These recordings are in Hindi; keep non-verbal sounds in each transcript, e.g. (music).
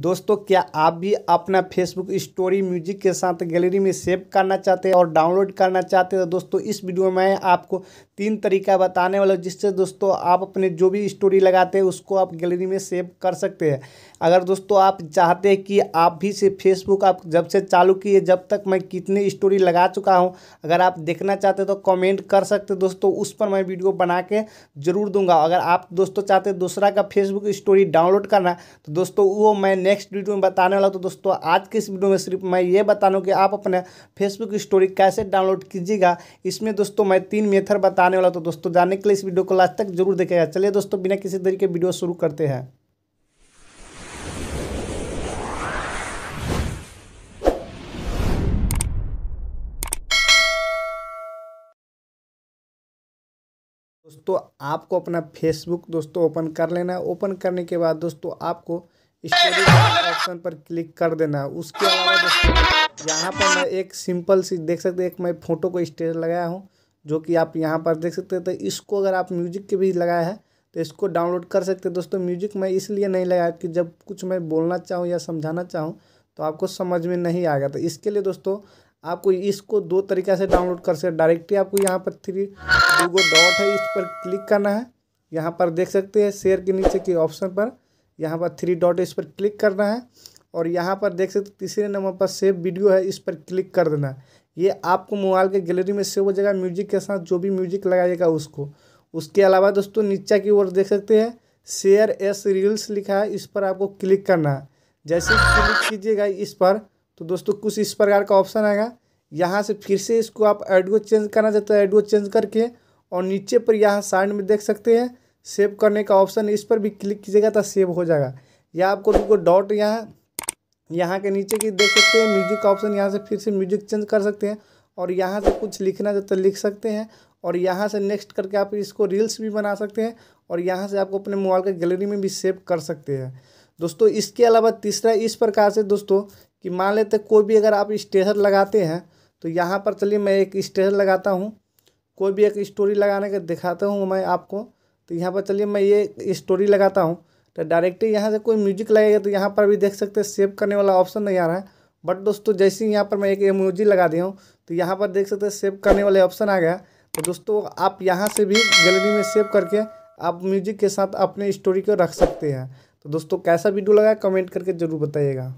दोस्तों क्या आप भी अपना फेसबुक स्टोरी म्यूजिक के साथ गैलरी में सेव करना चाहते हैं और डाउनलोड करना चाहते हैं तो दोस्तों इस वीडियो में मैं आपको तीन तरीका बताने वाला हूँ जिससे दोस्तों आप अपने जो भी स्टोरी लगाते हैं उसको आप गैलरी में सेव कर सकते हैं अगर दोस्तों आप चाहते हैं कि आप भी से फेसबुक आप जब से चालू किए जब तक मैं कितने स्टोरी लगा चुका हूँ अगर आप देखना चाहते तो कॉमेंट कर सकते दोस्तों उस पर मैं वीडियो बना के ज़रूर दूंगा अगर आप दोस्तों चाहते दूसरा का फेसबुक स्टोरी डाउनलोड करना तो दोस्तों वो मैं नेक्स्ट वीडियो में बताने वाला तो दोस्तों आज के इस वीडियो में सिर्फ मैं ये बताना कि आप अपने फेसबुक स्टोरी कैसे डाउनलोड कीजिएगा इसमें दोस्तों मैं तीन मेथड बताने वाला तो दोस्तों जानने के लिए इस वीडियो को लास्ट तक जरूर देखेगा चलिए दोस्तों बिना किसी तरीके वीडियो शुरू करते हैं दोस्तों आपको अपना फेसबुक दोस्तों ओपन कर लेना है ओपन करने के बाद दोस्तों आपको स्टोरी ऑप्शन पर क्लिक (laughs) कर देना उसके अलावा यहाँ पर मैं एक सिंपल सी देख सकते एक मैं फ़ोटो को स्टेज लगाया हूँ जो कि आप यहाँ पर देख सकते हैं तो इसको अगर आप म्यूजिक के भी लगाया है तो इसको डाउनलोड कर सकते हैं दोस्तों म्यूजिक मैं इसलिए नहीं लगाया कि जब कुछ मैं बोलना चाहूँ या समझाना चाहूँ तो आपको समझ में नहीं आएगा तो इसके लिए दोस्तों आपको इसको दो तरीक़ा से डाउनलोड कर सकते डायरेक्टली आपको यहाँ पर थ्री डॉट है इस पर क्लिक करना है यहाँ पर देख सकते हैं शेयर के नीचे के ऑप्शन पर यहाँ पर थ्री डॉट इस पर क्लिक करना है और यहाँ पर देख सकते तीसरे नंबर पर सेव वीडियो है इस पर क्लिक कर देना है ये आपको मोबाइल के गैलरी में सेव हो जाएगा म्यूजिक के साथ जो भी म्यूजिक लगाइएगा उसको उसके अलावा दोस्तों नीचा की ओर देख सकते हैं शेयर एस रील्स लिखा है इस पर आपको क्लिक करना है जैसे क्लिक कीजिएगा इस पर तो दोस्तों कुछ इस प्रकार का ऑप्शन आएगा यहाँ से फिर से इसको आप एडियो चेंज करना चाहते हैं एडियो चेंज करके और नीचे पर यहाँ साइड में देख सकते हैं सेव करने का ऑप्शन इस पर भी क्लिक कीजिएगा तो सेव हो जाएगा या आपको बिल्कुल डॉट यहाँ यहाँ के नीचे की देख सकते हैं म्यूजिक का ऑप्शन यहाँ से फिर से म्यूजिक चेंज कर सकते हैं और यहाँ से कुछ लिखना तो लिख सकते हैं और यहाँ से नेक्स्ट करके आप इसको रील्स भी बना सकते हैं और यहाँ से आपको अपने मोबाइल के गैलरी में भी सेव कर सकते हैं दोस्तों इसके अलावा तीसरा इस प्रकार से दोस्तों कि मान लेते कोई भी अगर आप स्टेशन लगाते हैं तो यहाँ पर चलिए मैं एक स्टेशन लगाता हूँ कोई भी एक स्टोरी लगाने का दिखाता हूँ मैं आपको तो यहाँ पर चलिए मैं ये स्टोरी लगाता हूँ तो डायरेक्टली यहाँ से कोई म्यूजिक लगेगा तो यहाँ पर भी देख सकते हैं सेव करने वाला ऑप्शन नहीं आ रहा है बट दोस्तों जैसे ही यहाँ पर मैं एक म्यूजिक लगा दिया हूँ तो यहाँ पर देख सकते हैं सेव करने वाले ऑप्शन आ गया तो दोस्तों आप यहाँ से भी गैलरी में सेव करके आप म्यूजिक के साथ अपने स्टोरी को रख सकते हैं तो दोस्तों कैसा वीडियो लगा कमेंट करके ज़रूर बताइएगा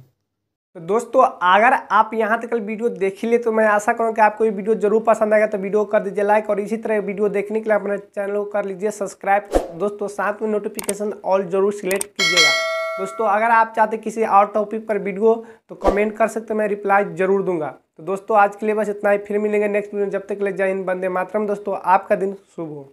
तो दोस्तों अगर आप यहाँ तक वीडियो देख लिए तो मैं आशा करूँ कि आपको ये वीडियो जरूर पसंद आएगा तो वीडियो कर दीजिए लाइक और इसी तरह वीडियो देखने के लिए अपने चैनल को कर लीजिए सब्सक्राइब दोस्तों साथ में नोटिफिकेशन ऑल जरूर सिलेक्ट कीजिएगा दोस्तों अगर आप चाहते किसी और टॉपिक पर वीडियो तो कमेंट कर सकते मैं रिप्लाई जरूर दूंगा तो दोस्तों आज के लिए बस इतना ही फिर मिलेंगे नेक्स्ट वीडियो जब तक ले जाए इन बंदे मातरम दोस्तों आपका दिन शुभ हो